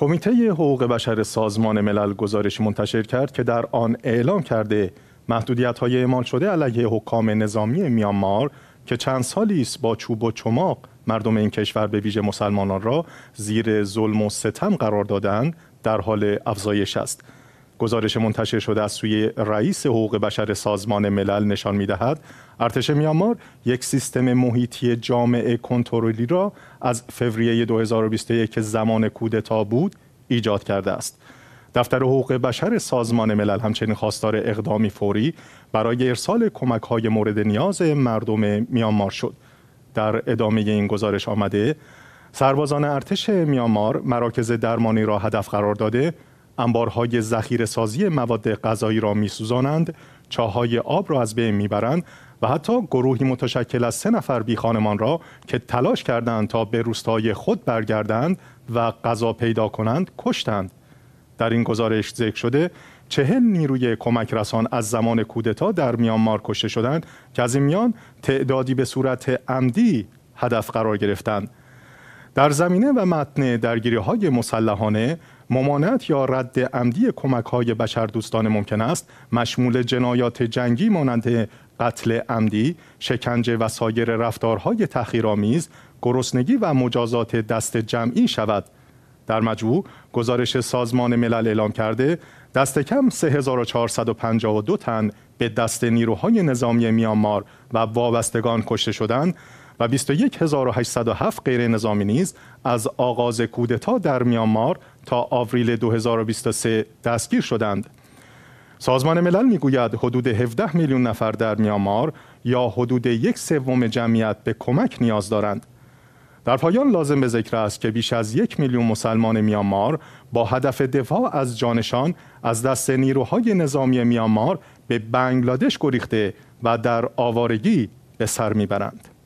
کمیته حقوق بشر سازمان ملل گزارش منتشر کرد که در آن اعلام کرده محدودیت های اعمال شده علیه حکام نظامی میانمار که چند سالی است با چوب و چماق مردم این کشور به ویژه مسلمانان را زیر ظلم و ستم قرار دادن در حال افزایش است گزارش منتشر شده از سوی رئیس حقوق بشر سازمان ملل نشان می دهد. ارتش میانمار یک سیستم محیطی جامعه کنترلی را از فوریه 2021 که زمان کودتا بود ایجاد کرده است دفتر حقوق بشر سازمان ملل همچنین خواستار اقدامی فوری برای ارسال کمک های مورد نیاز مردم میانمار شد در ادامه این گزارش آمده سربازان ارتش میانمار مراکز درمانی را هدف قرار داده انبارهای ذخیره سازی مواد غذایی را میسوزانند چاهای آب را از بین میبرند و حتی گروهی متشکل از سه نفر بی خانمان را که تلاش کردند تا به روستای خود برگردند و غذا پیدا کنند کشتند در این گزارش ذکر شده چهل نیروی کمک رسان از زمان کودتا در میانمار کشته شدند که از این میان تعدادی به صورت عمدی هدف قرار گرفتند در زمینه و متن درگیری های مسلحانه ممانعت یا رد عمدی کمک های دوستان ممکن است مشمول جنایات جنگی مانند قتل عمدی، شکنجه و سایر رفتارهای تحقیرآمیز، گرسنگی و مجازات دست جمعی شود. در مجموع گزارش سازمان ملل اعلام کرده دست کم 3452 تن به دست نیروهای نظامی میانمار و وابستگان کشته شدند و 21807 غیر نظامی نیز از آغاز کودتا در میانمار تا آوریل 2023 دستگیر شدند. سازمان ملل میگوید حدود 17 میلیون نفر در میانمار یا حدود یک سوم جمعیت به کمک نیاز دارند. در پایان لازم به ذکر است که بیش از یک میلیون مسلمان میانمار با هدف دفاع از جانشان از دست نیروهای نظامی میانمار به بنگلادش گریخته و در آوارگی به سر میبرند.